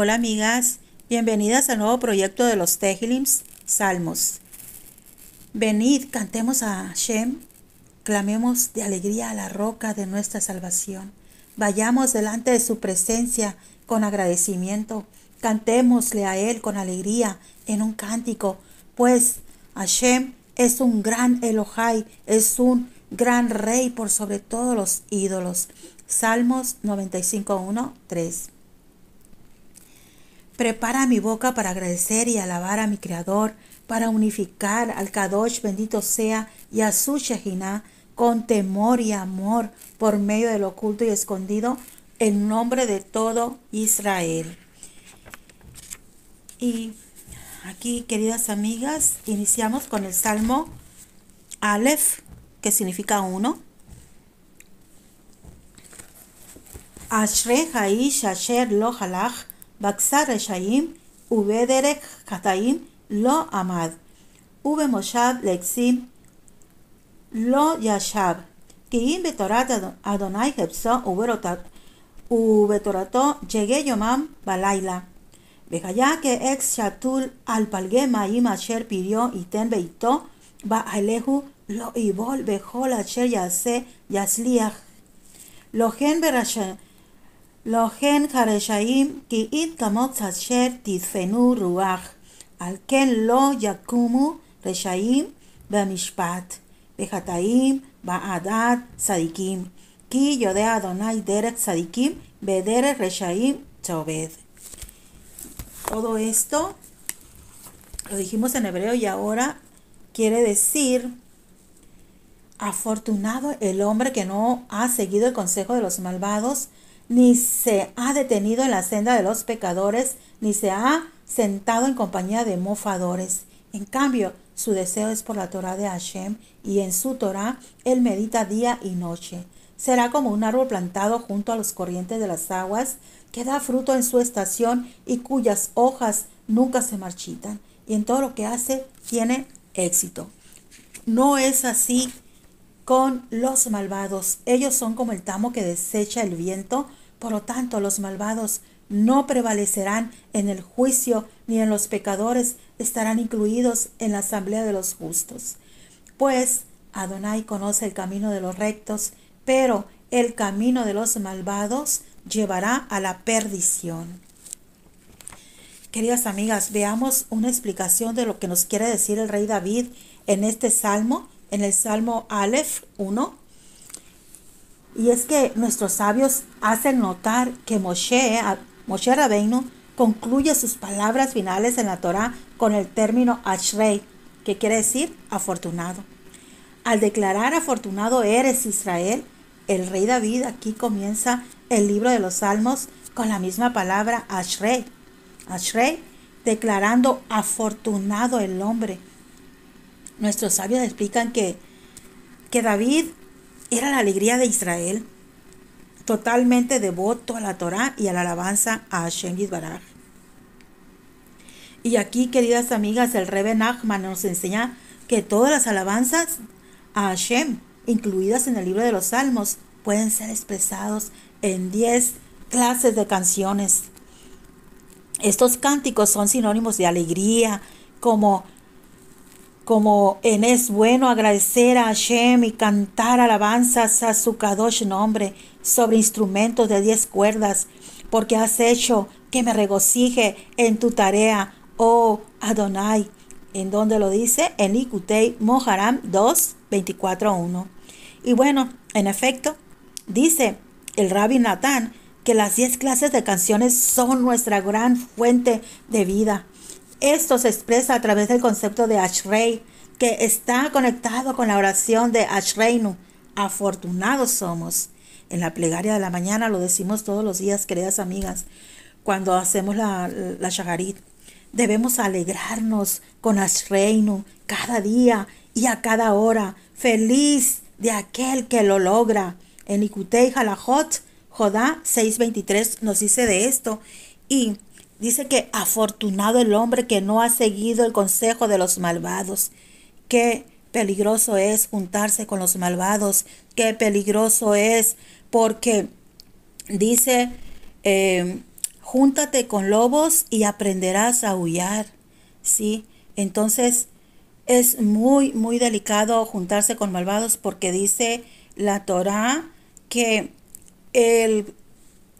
Hola amigas, bienvenidas al nuevo proyecto de los Tejlims, Salmos. Venid, cantemos a Shem, clamemos de alegría a la roca de nuestra salvación. Vayamos delante de su presencia con agradecimiento, cantémosle a él con alegría en un cántico, pues Hashem es un gran Elohai, es un gran rey por sobre todos los ídolos. Salmos 3. Prepara mi boca para agradecer y alabar a mi Creador, para unificar al Kadosh bendito sea y a su Shehinah con temor y amor por medio del oculto y escondido en nombre de todo Israel. Y aquí, queridas amigas, iniciamos con el Salmo Aleph, que significa uno. Ashre Haish Asher Baxar Reshaim, Ubederek kataim Lo Amad, Ube moshab Lexim, Lo Yashab, Kiim Betorat Adonai Hepso, Uberotat, Uvetorato, Llegué Yomam Balaila. Vejayá que ex Shatul al palgema y Masher pidió y ten beito, ba alehu lo ibol bejol asher yase yasliach. Lo gen lo hen Shaim ki it kamot sasher fenu ruach, al ken lo yakumu reshaim bemishpat, bejataim baadat sadikim, ki yodea adonai derek sadikim vedere reshaim tobed. Todo esto lo dijimos en hebreo y ahora quiere decir afortunado el hombre que no ha seguido el consejo de los malvados ni se ha detenido en la senda de los pecadores, ni se ha sentado en compañía de mofadores. En cambio, su deseo es por la Torah de Hashem, y en su Torah él medita día y noche. Será como un árbol plantado junto a los corrientes de las aguas, que da fruto en su estación y cuyas hojas nunca se marchitan, y en todo lo que hace tiene éxito. No es así con los malvados. Ellos son como el tamo que desecha el viento, por lo tanto los malvados no prevalecerán en el juicio ni en los pecadores estarán incluidos en la asamblea de los justos. Pues Adonai conoce el camino de los rectos, pero el camino de los malvados llevará a la perdición. Queridas amigas, veamos una explicación de lo que nos quiere decir el rey David en este salmo en el Salmo Aleph 1. Y es que nuestros sabios hacen notar que Moshe, Moshe Rabbeinu concluye sus palabras finales en la Torá con el término Ashrei, que quiere decir afortunado. Al declarar afortunado eres Israel, el rey David aquí comienza el libro de los Salmos con la misma palabra Ashrei. Ashrei, declarando afortunado el hombre Nuestros sabios explican que, que David era la alegría de Israel, totalmente devoto a la Torah y a la alabanza a Hashem Yisbaraj. Y aquí, queridas amigas, el Rebbe Nachman nos enseña que todas las alabanzas a Hashem, incluidas en el libro de los Salmos, pueden ser expresadas en 10 clases de canciones. Estos cánticos son sinónimos de alegría, como como en es bueno agradecer a Hashem y cantar alabanzas a su Kadosh nombre sobre instrumentos de diez cuerdas, porque has hecho que me regocije en tu tarea, oh Adonai. ¿En donde lo dice? En Likutei Moharam 2, 24 1. Y bueno, en efecto, dice el rabbi Natán que las diez clases de canciones son nuestra gran fuente de vida esto se expresa a través del concepto de Ashrei, que está conectado con la oración de Ashreinu. Afortunados somos. En la plegaria de la mañana lo decimos todos los días, queridas amigas, cuando hacemos la, Shagarit. Debemos alegrarnos con Ashreinu cada día y a cada hora. Feliz de aquel que lo logra. En Ikutei Halajot, Jodá 6.23 nos dice de esto. Y Dice que afortunado el hombre que no ha seguido el consejo de los malvados. Qué peligroso es juntarse con los malvados. Qué peligroso es porque dice, eh, júntate con lobos y aprenderás a huyar. ¿Sí? Entonces es muy, muy delicado juntarse con malvados porque dice la Torah que el,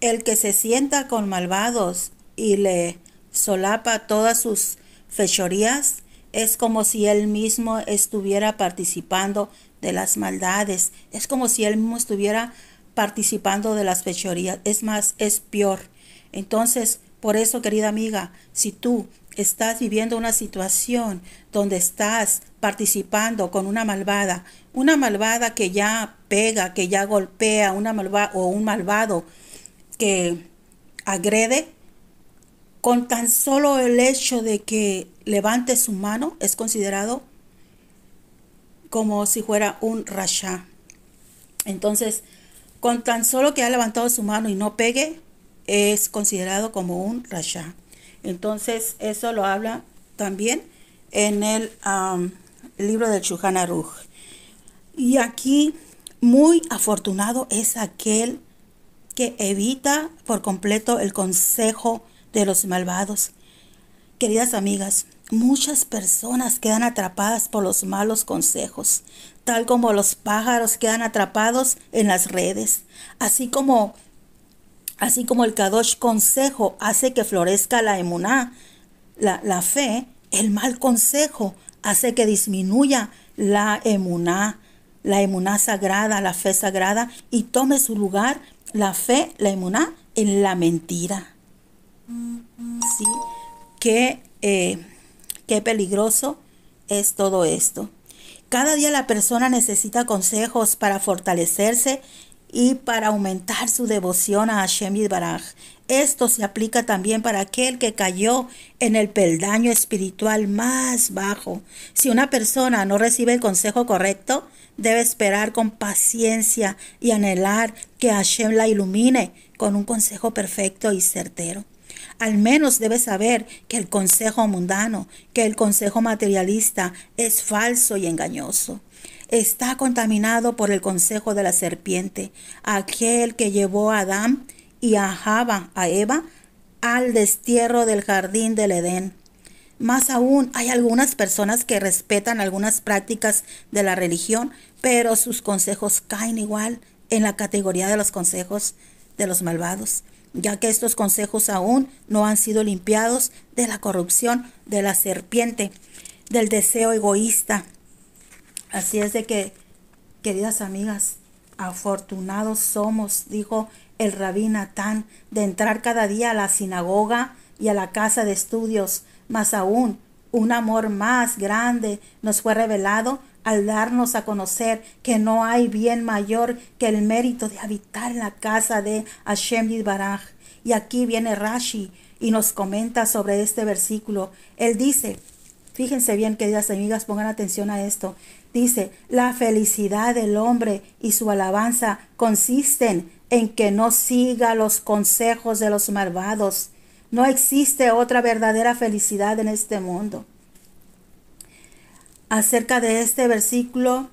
el que se sienta con malvados y le solapa todas sus fechorías, es como si él mismo estuviera participando de las maldades, es como si él mismo estuviera participando de las fechorías, es más, es peor. Entonces, por eso, querida amiga, si tú estás viviendo una situación donde estás participando con una malvada, una malvada que ya pega, que ya golpea, una o un malvado que agrede, con tan solo el hecho de que levante su mano es considerado como si fuera un rasha. Entonces, con tan solo que ha levantado su mano y no pegue, es considerado como un rasha. Entonces, eso lo habla también en el, libro del Shuhán Y aquí, muy afortunado es aquel que evita por completo el consejo de los malvados. Queridas amigas, muchas personas quedan atrapadas por los malos consejos, tal como los pájaros quedan atrapados en las redes, así como así como el Kadosh consejo hace que florezca la emuná, la, la fe, el mal consejo hace que disminuya la emuná, la emuná sagrada, la fe sagrada, y tome su lugar la fe, la emuná, en la mentira. ¿sí? Eh, qué, peligroso es todo esto. Cada día la persona necesita consejos para fortalecerse y para aumentar su devoción a Hashem Baraj. Esto se aplica también para aquel que cayó en el peldaño espiritual más bajo. Si una persona no recibe el consejo correcto, debe esperar con paciencia y anhelar que Hashem la ilumine con un consejo perfecto y certero. Al menos debes saber que el consejo mundano, que el consejo materialista es falso y engañoso. Está contaminado por el consejo de la serpiente, aquel que llevó a Adán y a Java, a Eva, al destierro del jardín del Edén. Más aún, hay algunas personas que respetan algunas prácticas de la religión, pero sus consejos caen igual en la categoría de los consejos de los malvados ya que estos consejos aún no han sido limpiados de la corrupción, de la serpiente, del deseo egoísta. Así es de que, queridas amigas, afortunados somos, dijo el rabí Natán, de entrar cada día a la sinagoga y a la casa de estudios, más aún un amor más grande nos fue revelado al darnos a conocer que no hay bien mayor que el mérito de habitar en la casa de Hashem Baraj. Y aquí viene Rashi y nos comenta sobre este versículo. Él dice, fíjense bien, queridas amigas, pongan atención a esto. Dice, la felicidad del hombre y su alabanza consisten en que no siga los consejos de los malvados. No existe otra verdadera felicidad en este mundo acerca de este versículo,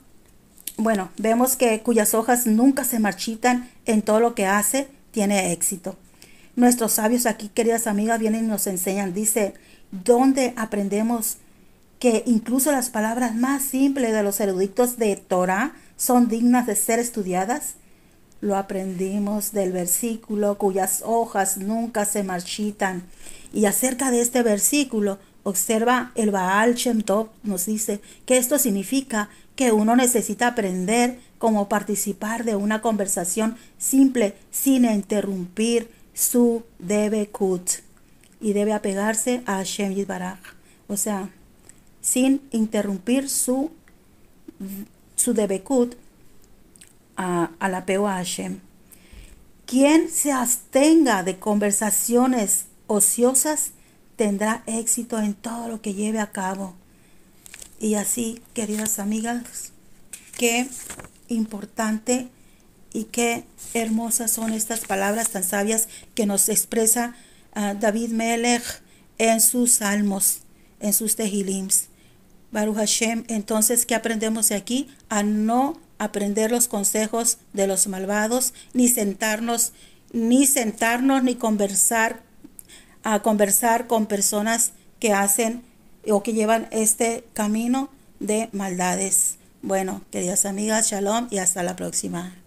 bueno, vemos que cuyas hojas nunca se marchitan en todo lo que hace, tiene éxito. Nuestros sabios aquí, queridas amigas, vienen y nos enseñan, dice, ¿dónde aprendemos que incluso las palabras más simples de los eruditos de Torah son dignas de ser estudiadas? Lo aprendimos del versículo cuyas hojas nunca se marchitan. Y acerca de este versículo, Observa el Baal Shem Tov, nos dice que esto significa que uno necesita aprender cómo participar de una conversación simple sin interrumpir su debekut y debe apegarse a Hashem o sea, sin interrumpir su, su debekut a, al apego a Hashem. Quien se abstenga de conversaciones ociosas tendrá éxito en todo lo que lleve a cabo. Y así, queridas amigas, qué importante y qué hermosas son estas palabras tan sabias que nos expresa ah, David Melech en sus salmos, en sus Tehilims. Baruch Hashem, entonces, ¿qué aprendemos de aquí? A no aprender los consejos de los malvados, ni sentarnos, ni sentarnos, ni conversar a conversar con personas que hacen o que llevan este camino de maldades. Bueno, queridas amigas, shalom y hasta la próxima.